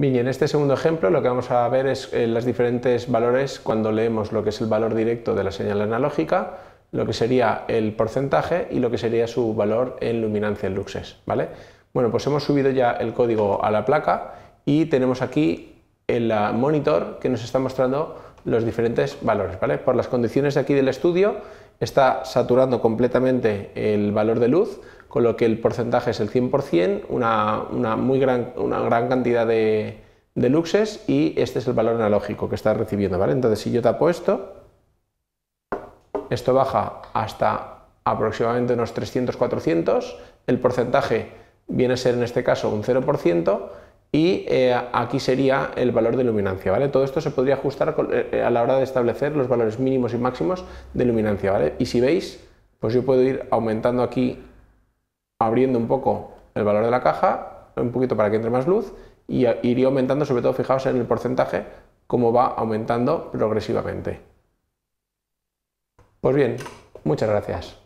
Bien, en este segundo ejemplo lo que vamos a ver es eh, los diferentes valores cuando leemos lo que es el valor directo de la señal analógica, lo que sería el porcentaje y lo que sería su valor en luminancia en luxes, ¿vale? Bueno, pues hemos subido ya el código a la placa y tenemos aquí el ah, monitor que nos está mostrando los diferentes valores, ¿vale? Por las condiciones de aquí del estudio está saturando completamente el valor de luz, con lo que el porcentaje es el 100%, una, muy gran, una gran cantidad de, luxes y este es el valor analógico que está recibiendo, ¿vale? Entonces, si yo tapo esto, esto baja hasta aproximadamente unos 300-400, el porcentaje viene a ser en este caso un 0%, y eh, aquí sería el valor de luminancia, ¿vale? Todo esto se podría ajustar eh, eh, a la hora de establecer los valores mínimos y máximos de luminancia, ¿vale? Y si veis, pues yo puedo ir aumentando aquí abriendo un poco el valor de la caja, un poquito para que entre más luz, y iría aumentando, sobre todo fijaos en el porcentaje, cómo va aumentando progresivamente. Pues bien, muchas gracias.